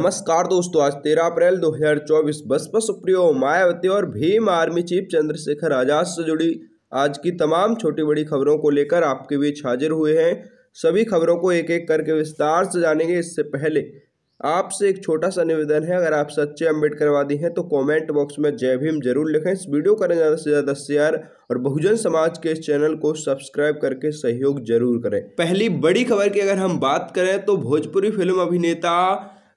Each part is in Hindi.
नमस्कार दोस्तों आज 13 अप्रैल 2024 बसपा सुप्रियो मायावती और भीम आर्मी चीफ चंद्रशेखर आजाद से जुड़ी आज की तमाम छोटी बड़ी खबरों को लेकर आपके बीच हाजिर हुए हैं सभी खबरों को एक एक करके विस्तार से जानेंगे इससे पहले आपसे एक छोटा सा निवेदन है अगर आप सच्चे अम्बेडकरवादी हैं तो कमेंट बॉक्स में जय भीम जरूर लिखें इस वीडियो करें ज़्यादा से ज़्यादा शेयर और बहुजन समाज के इस चैनल को सब्सक्राइब करके सहयोग जरूर करें पहली बड़ी खबर की अगर हम बात करें तो भोजपुरी फिल्म अभिनेता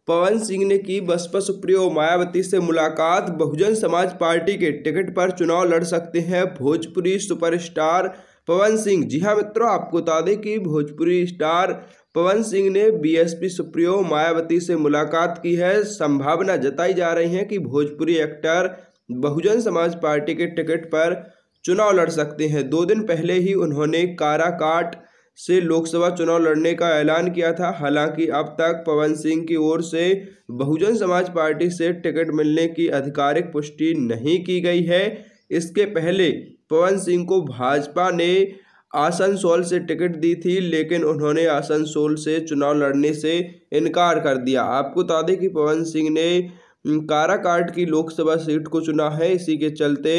पवन सिंह ने की बसपा सुप्रियो मायावती से मुलाकात बहुजन समाज पार्टी के टिकट पर चुनाव लड़ सकते हैं भोजपुरी सुपरस्टार पवन सिंह जी हाँ मित्रों आपको बता दें कि भोजपुरी स्टार पवन सिंह ने बीएसपी सुप्रियो मायावती से मुलाकात की है संभावना जताई जा रही है कि भोजपुरी एक्टर बहुजन समाज पार्टी के टिकट पर चुनाव लड़ सकते हैं दो दिन पहले ही उन्होंने काराकाट से लोकसभा चुनाव लड़ने का ऐलान किया था हालांकि अब तक पवन सिंह की ओर से बहुजन समाज पार्टी से टिकट मिलने की आधिकारिक पुष्टि नहीं की गई है इसके पहले पवन सिंह को भाजपा ने आसनसोल से टिकट दी थी लेकिन उन्होंने आसनसोल से चुनाव लड़ने से इनकार कर दिया आपको बता दें कि पवन सिंह ने काराकाट की लोकसभा सीट को चुना है इसी के चलते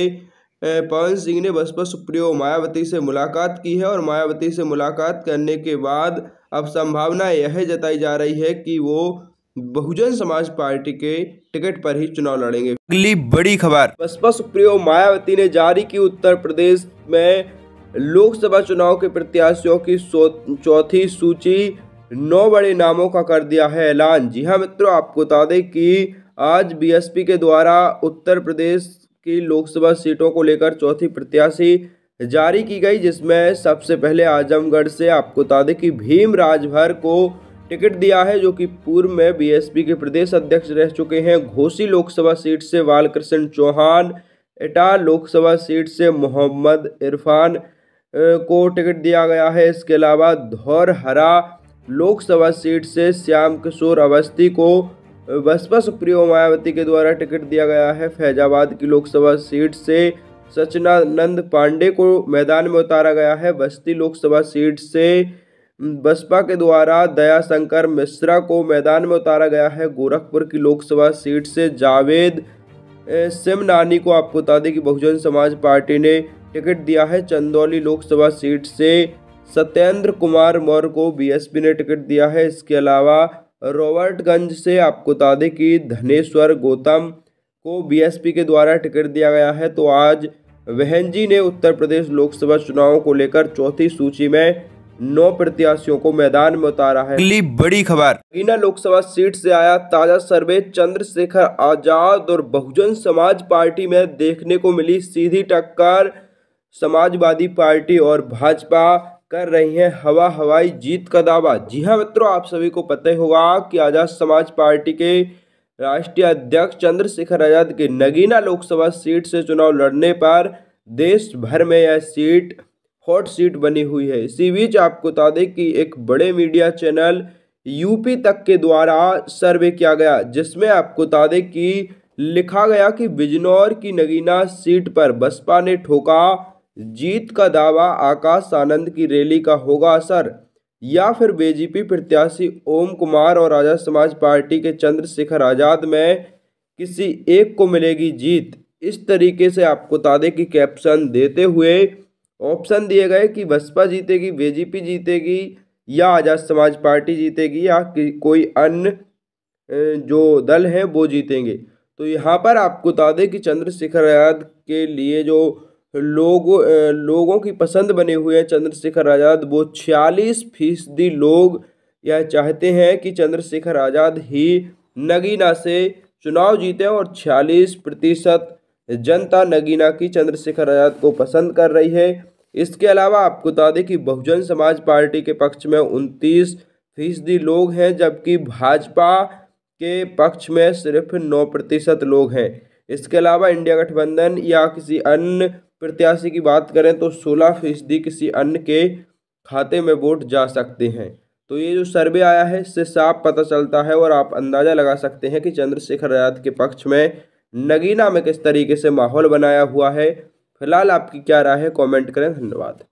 पवन सिंह ने बसपा सुप्रियो मायावती से मुलाकात की है और मायावती से मुलाकात करने के बाद अब संभावना यह जताई जा रही है कि वो बहुजन समाज पार्टी के टिकट पर ही चुनाव लड़ेंगे अगली बड़ी खबर बसपा सुप्रियो मायावती ने जारी की उत्तर प्रदेश में लोकसभा चुनाव के प्रत्याशियों की चौथी सूची नौ बड़े नामों का कर दिया है ऐलान जी हाँ मित्रों आपको बता दें कि आज बीएसपी के द्वारा उत्तर प्रदेश की लोकसभा सीटों को लेकर चौथी प्रत्याशी जारी की गई जिसमें सबसे पहले आजमगढ़ से आपको बता दें कि भीम राजभर को टिकट दिया है जो कि पूर्व में बीएसपी के प्रदेश अध्यक्ष रह चुके हैं घोसी लोकसभा सीट से बालकृष्ण चौहान एटा लोकसभा सीट से मोहम्मद इरफान को टिकट दिया गया है इसके अलावा धौरहरा लोकसभा सीट से श्याम किशोर अवस्थी को बसपा सुप्रियो मायावती के द्वारा टिकट दिया गया है फैजाबाद की लोकसभा सीट से सचनानंद पांडे को मैदान में उतारा गया है बस्ती लोकसभा सीट से बसपा के द्वारा दयाशंकर मिश्रा को मैदान में उतारा गया है गोरखपुर की लोकसभा सीट से जावेद सिमनानी को आपको बता दें कि बहुजन समाज पार्टी ने टिकट दिया है चंदौली लोकसभा सीट से सत्येंद्र कुमार मौर्य को बीएसपी ने टिकट दिया है इसके अलावा रॉबर्टगंज से आपको बता दें कि धनेश्वर गौतम को बीएसपी के द्वारा टिकट दिया गया है तो आज वहनजी ने उत्तर प्रदेश लोकसभा चुनाव को लेकर चौथी सूची में नौ प्रत्याशियों को मैदान में उतारा है अगली बड़ी खबर बीना लोकसभा सीट से आया ताजा सर्वे चंद्रशेखर आजाद और बहुजन समाज पार्टी में देखने को मिली सीधी टक्कर समाजवादी पार्टी और भाजपा कर रही हैं हवा हवाई जीत का दावा जी हाँ मित्रों आप सभी को पता ही होगा कि आज़ाद समाज पार्टी के राष्ट्रीय अध्यक्ष चंद्रशेखर आज़ाद के नगीना लोकसभा सीट से चुनाव लड़ने पर देश भर में यह सीट हॉट सीट बनी हुई है इसी बीच आपको बता दें कि एक बड़े मीडिया चैनल यूपी तक के द्वारा सर्वे किया गया जिसमें आपको बता दें कि लिखा गया कि बिजनौर की नगीना सीट पर बसपा ने ठोका जीत का दावा आकाश आनंद की रैली का होगा असर या फिर बीजेपी प्रत्याशी ओम कुमार और आजाद समाज पार्टी के चंद्रशेखर आजाद में किसी एक को मिलेगी जीत इस तरीके से आपको तादे की कैप्शन देते हुए ऑप्शन दिए गए कि बसपा जीतेगी बीजेपी जीतेगी या आजाद समाज पार्टी जीतेगी या कोई अन्य जो दल हैं वो जीतेंगे तो यहाँ पर आपको बता दें कि चंद्रशेखर आजाद के लिए जो लोगों लोगों की पसंद बने हुए हैं चंद्रशेखर आज़ाद वो छियालीस फीसदी लोग यह चाहते हैं कि चंद्रशेखर आज़ाद ही नगीना से चुनाव जीते और छियालीस प्रतिशत जनता नगीना की चंद्रशेखर आज़ाद को पसंद कर रही है इसके अलावा आपको बता दें कि बहुजन समाज पार्टी के पक्ष में उनतीस फीसदी लोग हैं जबकि भाजपा के पक्ष में सिर्फ नौ प्रतिशत लोग हैं इसके अलावा इंडिया गठबंधन या किसी अन्य प्रत्याशी की बात करें तो सोलह फीसदी किसी अन्य के खाते में वोट जा सकते हैं तो ये जो सर्वे आया है इससे साफ पता चलता है और आप अंदाज़ा लगा सकते हैं कि चंद्रशेखर आज़ाद के पक्ष में नगीना में किस तरीके से माहौल बनाया हुआ है फिलहाल आपकी क्या राय है कमेंट करें धन्यवाद